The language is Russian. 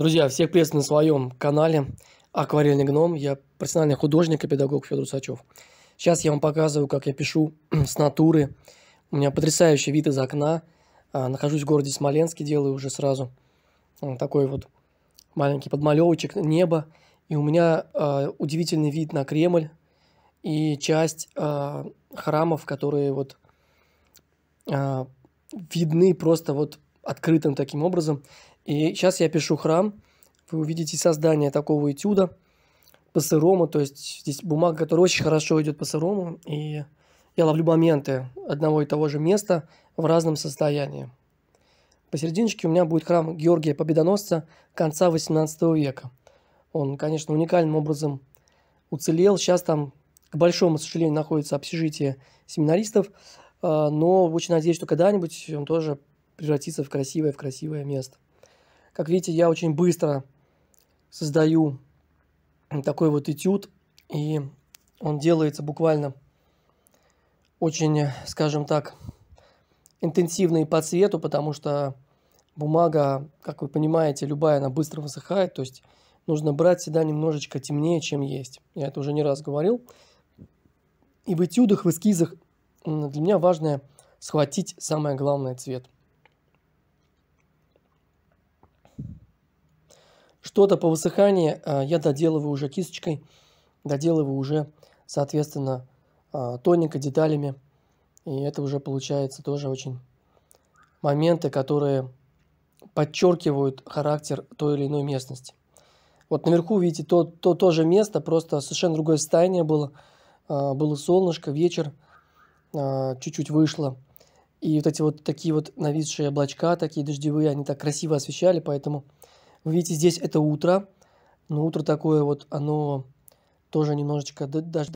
Друзья, всех приветствую на своем канале «Акварельный гном». Я профессиональный художник и педагог Федор Сачев. Сейчас я вам показываю, как я пишу с натуры. У меня потрясающий вид из окна. А, нахожусь в городе Смоленске, делаю уже сразу а, такой вот маленький подмалевочек неба. И у меня а, удивительный вид на Кремль и часть храмов, которые вот видны просто вот открытым таким образом. И сейчас я пишу храм. Вы увидите создание такого этюда по сырому. То есть здесь бумага, которая очень хорошо идет по сырому. И я ловлю моменты одного и того же места в разном состоянии. Посерединочке у меня будет храм Георгия Победоносца конца XVIII века. Он, конечно, уникальным образом уцелел. Сейчас там, к большому сожалению, находится общежитие семинаристов, а, но очень надеюсь, что когда-нибудь он тоже превратится в красивое, в красивое место. Как видите, я очень быстро создаю такой вот этюд, и он делается буквально очень, скажем так, интенсивный по цвету, потому что бумага, как вы понимаете, любая, она быстро высыхает, то есть нужно брать всегда немножечко темнее, чем есть. Я это уже не раз говорил. И в этюдах, в эскизах для меня важно схватить самое главное цвет – Что-то по высыхании а, я доделываю уже кисточкой, доделываю уже, соответственно, а, тоненько деталями. И это уже получается тоже очень моменты, которые подчеркивают характер той или иной местности. Вот наверху, видите, то, то, то же место, просто совершенно другое состояние было. А, было солнышко, вечер, чуть-чуть вышло. И вот эти вот такие вот нависшие облачка, такие дождевые, они так красиво освещали, поэтому вы ну, видите, здесь это утро. Но утро такое вот, оно тоже немножечко даже